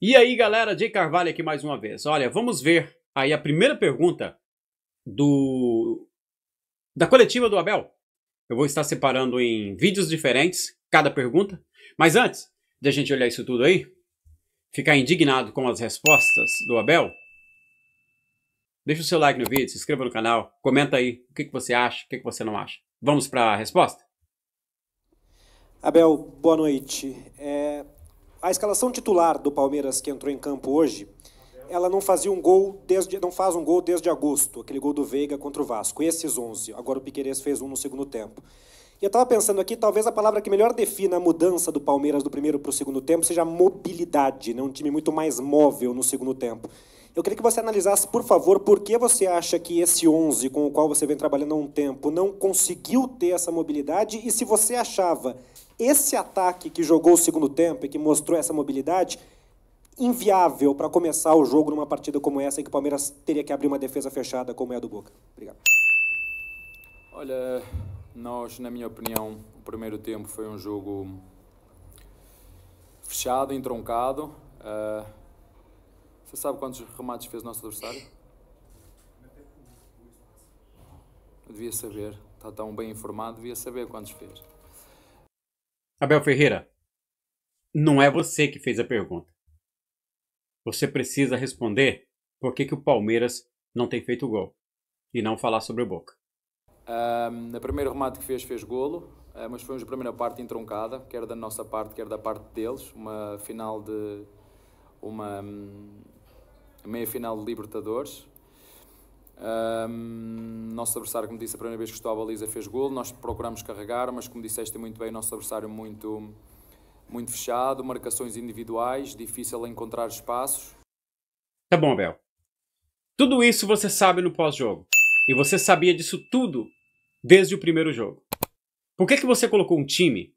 E aí, galera, Jay Carvalho aqui mais uma vez. Olha, vamos ver aí a primeira pergunta do da coletiva do Abel. Eu vou estar separando em vídeos diferentes cada pergunta, mas antes de a gente olhar isso tudo aí, ficar indignado com as respostas do Abel, deixa o seu like no vídeo, se inscreva no canal, comenta aí o que, você acha, o que, que você não acha. Vamos para a resposta? Abel, boa noite. É... A escalação titular do Palmeiras que entrou em campo hoje, ela não fazia um gol desde não faz um gol desde agosto, aquele gol do Veiga contra o Vasco. Esses 11. Agora o Piqueires fez um no segundo tempo. E eu estava pensando aqui, talvez a palavra que melhor defina a mudança do Palmeiras do primeiro para o segundo tempo seja mobilidade, né? um time muito mais móvel no segundo tempo. Eu queria que você analisasse, por favor, por que você acha que esse 11, com o qual você vem trabalhando há um tempo, não conseguiu ter essa mobilidade e se você achava esse ataque que jogou o segundo tempo e que mostrou essa mobilidade inviável para começar o jogo numa partida como essa em que o Palmeiras teria que abrir uma defesa fechada como é a do Boca. Obrigado. Olha, nós, na minha opinião, o primeiro tempo foi um jogo fechado, entroncado. Uh você sabe quantos remates fez o nosso adversário? Devia saber. Está tão bem informado, devia saber quantos fez. Abel Ferreira, não é você que fez a pergunta. Você precisa responder por que, que o Palmeiras não tem feito gol e não falar sobre o Boca. Um, no primeiro remate que fez, fez golo, ah, mas foi uma primeira parte entroncada, quer da nossa parte, quer da parte deles. Uma final de. uma hum, meia-final de Libertadores. Um, nosso adversário, como disse, a primeira vez que estou à baliza fez gol, nós procuramos carregar, mas como disseste muito bem, nosso adversário muito, muito fechado, marcações individuais, difícil encontrar espaços. Tá bom, Abel. Tudo isso você sabe no pós-jogo. E você sabia disso tudo desde o primeiro jogo. Por que, que você colocou um time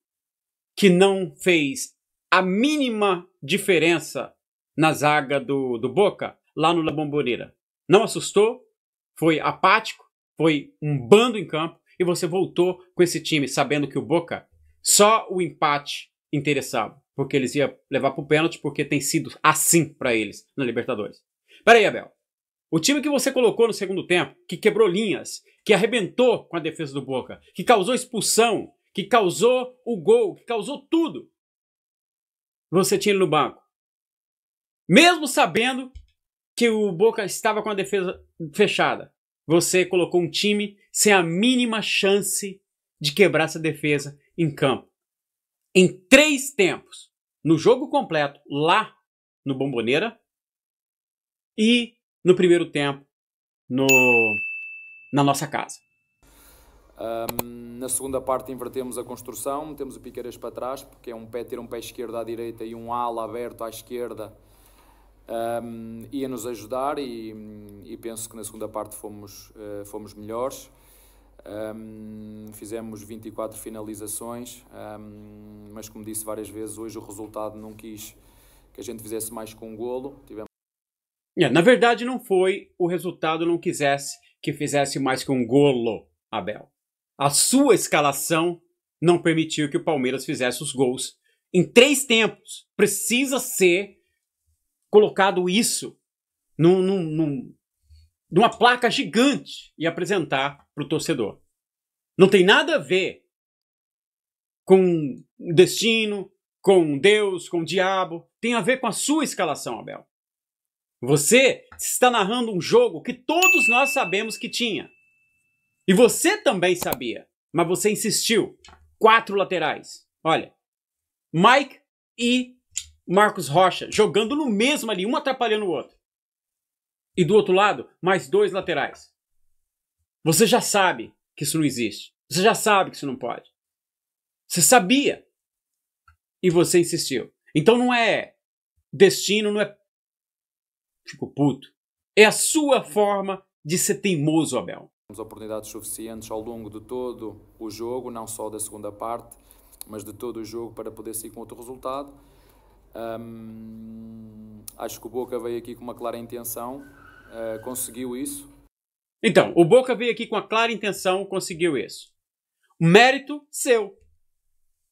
que não fez a mínima diferença na zaga do, do Boca, lá no La Bombonera. Não assustou, foi apático, foi um bando em campo e você voltou com esse time sabendo que o Boca só o empate interessava, porque eles iam levar para o pênalti, porque tem sido assim para eles na Libertadores. Peraí, Abel. O time que você colocou no segundo tempo, que quebrou linhas, que arrebentou com a defesa do Boca, que causou expulsão, que causou o gol, que causou tudo, você tinha ele no banco. Mesmo sabendo que o Boca estava com a defesa fechada, você colocou um time sem a mínima chance de quebrar essa defesa em campo. Em três tempos, no jogo completo, lá no Bomboneira, e no primeiro tempo no, na nossa casa. Um, na segunda parte invertemos a construção, metemos o Piqueiras para trás, porque é um pé ter um pé esquerdo à direita e um ala aberto à esquerda um, ia nos ajudar e, e, penso que na segunda parte fomos, uh, fomos melhores. Um, fizemos 24 finalizações, um, mas como disse várias vezes, hoje o resultado não quis que a gente fizesse mais com um golo. Tivemos... Yeah, na verdade, não foi o resultado não quisesse que fizesse mais com um golo, Abel. A sua escalação não permitiu que o Palmeiras fizesse os gols em três tempos. Precisa ser colocado isso num, num, num, numa placa gigante e apresentar para o torcedor. Não tem nada a ver com o destino, com Deus, com o diabo. Tem a ver com a sua escalação, Abel. Você está narrando um jogo que todos nós sabemos que tinha. E você também sabia, mas você insistiu. Quatro laterais. Olha, Mike e Marcos Rocha, jogando no mesmo ali, um atrapalhando o outro. E do outro lado, mais dois laterais. Você já sabe que isso não existe. Você já sabe que isso não pode. Você sabia. E você insistiu. Então não é destino, não é. Fico tipo puto. É a sua forma de ser teimoso, Abel. Temos oportunidades suficientes ao longo de todo o jogo, não só da segunda parte, mas de todo o jogo, para poder sair com outro resultado um, acho que o Boca veio aqui com uma clara intenção, uh, conseguiu isso. Então, o Boca veio aqui com a clara intenção, conseguiu isso. Mérito seu.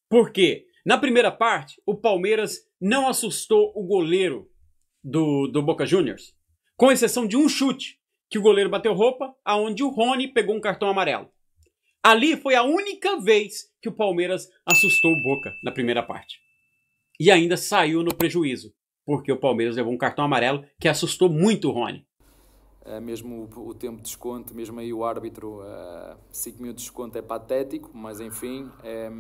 Por quê? Na primeira parte, o Palmeiras não assustou o goleiro do, do Boca Juniors, com exceção de um chute que o goleiro bateu roupa, aonde o Rony pegou um cartão amarelo. Ali foi a única vez que o Palmeiras assustou o Boca na primeira parte e ainda saiu no prejuízo, porque o Palmeiras levou um cartão amarelo que assustou muito o Rony. É, mesmo o, tempo de desconto, mesmo aí o árbitro, 5 uh, eh, minutos de desconto é patético, mas enfim, é,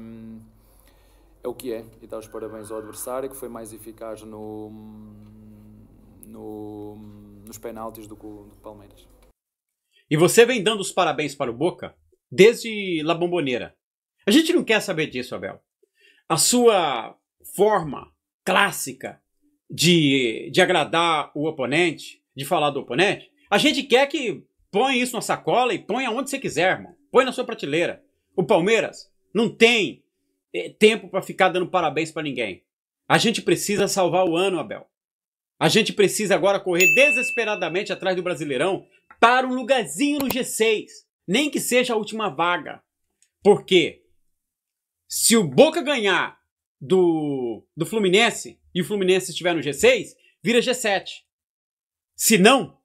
é o que é. E dá os parabéns ao adversário, que foi mais eficaz no, no, nos penaltis do, o Palmeiras. E você vem dando os parabéns para o Boca desde La Bomboneira. A gente não quer saber disso, Abel. A sua forma clássica de, de agradar o oponente, de falar do oponente, a gente quer que põe isso na sacola e põe aonde você quiser, irmão. Põe na sua prateleira. O Palmeiras não tem eh, tempo para ficar dando parabéns para ninguém. A gente precisa salvar o ano, Abel. A gente precisa agora correr desesperadamente atrás do Brasileirão para um lugarzinho no G6, nem que seja a última vaga. Porque se o Boca ganhar do, do Fluminense e o Fluminense estiver no G6, vira G7. Se não,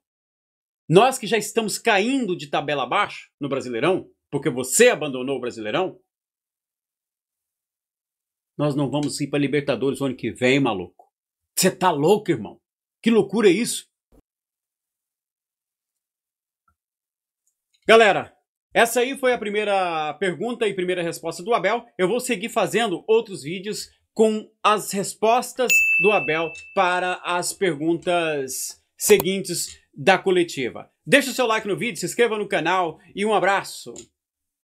nós que já estamos caindo de tabela abaixo no Brasileirão, porque você abandonou o Brasileirão, nós não vamos ir para Libertadores o ano que vem, maluco. Você tá louco, irmão? Que loucura é isso? Galera, essa aí foi a primeira pergunta e primeira resposta do Abel. Eu vou seguir fazendo outros vídeos com as respostas do Abel para as perguntas seguintes da coletiva. Deixe o seu like no vídeo, se inscreva no canal e um abraço!